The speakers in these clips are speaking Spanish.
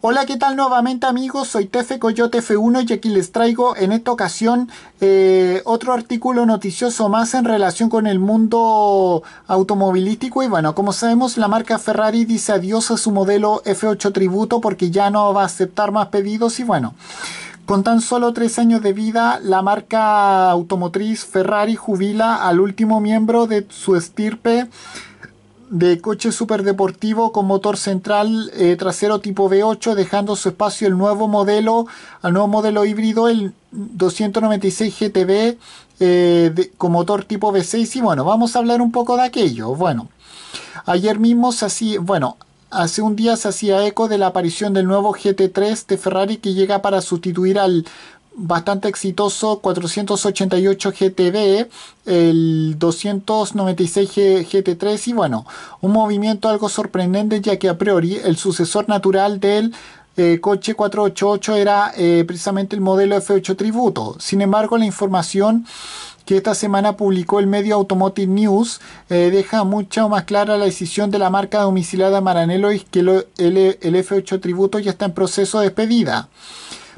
Hola, ¿qué tal nuevamente amigos? Soy Tefe Coyote F1 y aquí les traigo en esta ocasión eh, otro artículo noticioso más en relación con el mundo automovilístico y bueno, como sabemos la marca Ferrari dice adiós a su modelo F8 Tributo porque ya no va a aceptar más pedidos y bueno... Con tan solo tres años de vida, la marca automotriz Ferrari jubila al último miembro de su estirpe de coche superdeportivo con motor central eh, trasero tipo V8, dejando su espacio el nuevo modelo, al nuevo modelo híbrido, el 296 GTB eh, con motor tipo V6. Y bueno, vamos a hablar un poco de aquello. Bueno, ayer mismo se hacía, bueno, hace un día se hacía eco de la aparición del nuevo GT3 de Ferrari que llega para sustituir al bastante exitoso 488 GTB, el 296 GT3 y bueno, un movimiento algo sorprendente ya que a priori el sucesor natural del eh, coche 488 era eh, precisamente el modelo F8 Tributo. Sin embargo, la información que esta semana publicó el medio Automotive News eh, deja mucho más clara la decisión de la marca domiciliada Maranello y que el, el F8 Tributo ya está en proceso de despedida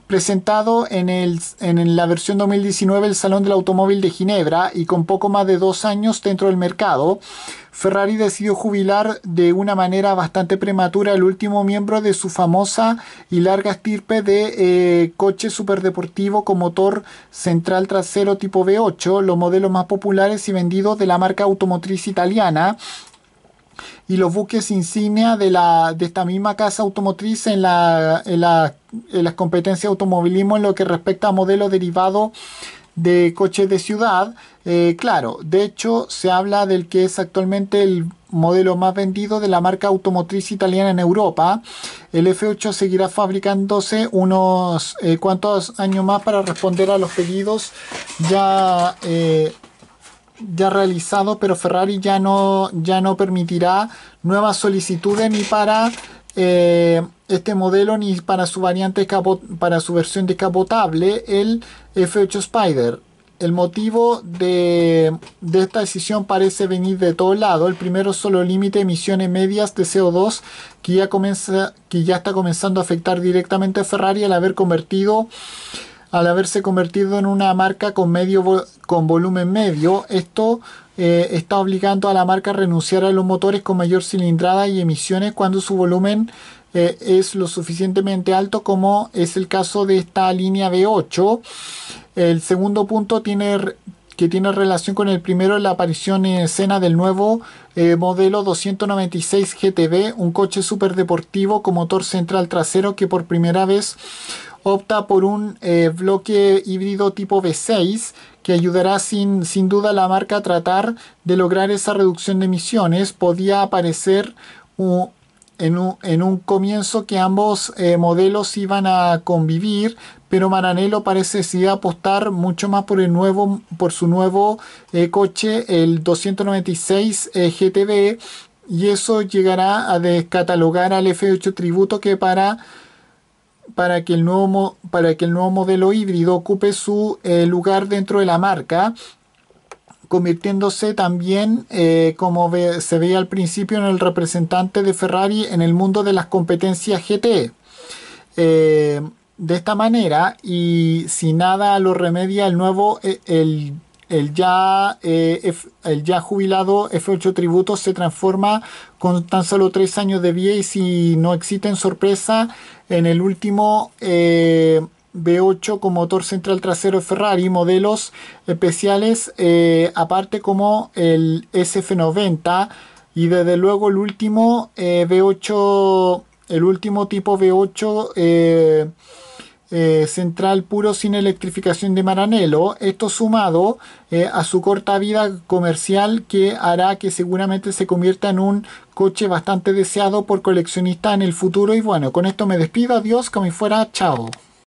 presentado en, el, en la versión 2019 el Salón del Automóvil de Ginebra y con poco más de dos años dentro del mercado, Ferrari decidió jubilar de una manera bastante prematura el último miembro de su famosa y larga estirpe de eh, coche superdeportivo con motor central trasero tipo V8, los modelos más populares y vendidos de la marca automotriz italiana, y los buques insignia de, la, de esta misma casa automotriz en, la, en, las competencias de automovilismo en lo que respecta a modelos derivados de coches de ciudad. Eh, claro, de hecho se habla del que es actualmente el modelo más vendido de la marca automotriz italiana en Europa. El F8 seguirá fabricándose unos eh, cuantos años más para responder a los pedidos ya eh, ya realizado, pero Ferrari ya no, ya no permitirá nuevas solicitudes ni para eh, este modelo ni para su variante para su versión descapotable, el F8 Spider. El motivo de, esta decisión parece venir de todo lado. El primero solo límite emisiones medias de CO2 que ya, comienza, que ya está comenzando a afectar directamente a Ferrari al haber convertido al haberse convertido en una marca con, medio, con volumen medio, esto eh, está obligando a la marca a renunciar a los motores con mayor cilindrada y emisiones cuando su volumen eh, es lo suficientemente alto como es el caso de esta línea B8. El segundo punto tiene que tiene relación con el primero, la aparición en escena del nuevo eh, modelo 296 GTB, un coche deportivo con motor central trasero que por primera vez opta por un eh, bloque híbrido tipo V6 que ayudará sin, sin duda a la marca a tratar de lograr esa reducción de emisiones. Podía aparecer en, un, comienzo que ambos eh, modelos iban a convivir, pero Maranello parece a apostar mucho más por, el nuevo, por su nuevo eh, coche, el 296 GTB, y eso llegará a descatalogar al F8 Tributo que para para que el nuevo, para que el nuevo modelo híbrido ocupe su eh, lugar dentro de la marca, convirtiéndose también, eh, como se veía al principio, en el representante de Ferrari en el mundo de las competencias GT. Eh, de esta manera, y si nada lo remedia el nuevo, el el ya, eh, el ya jubilado F8 Tributo se transforma con tan solo tres años de vida y si no existen sorpresa en el último eh, b V8 con motor central trasero Ferrari, modelos especiales eh, aparte como el SF90 y desde luego el último V8, el último tipo V8 eh, central puro sin electrificación de Maranello, esto sumado eh, a su corta vida comercial que hará que seguramente se convierta en un coche bastante deseado por coleccionistas en el futuro y bueno, con esto me despido, adiós, como fuera, chao.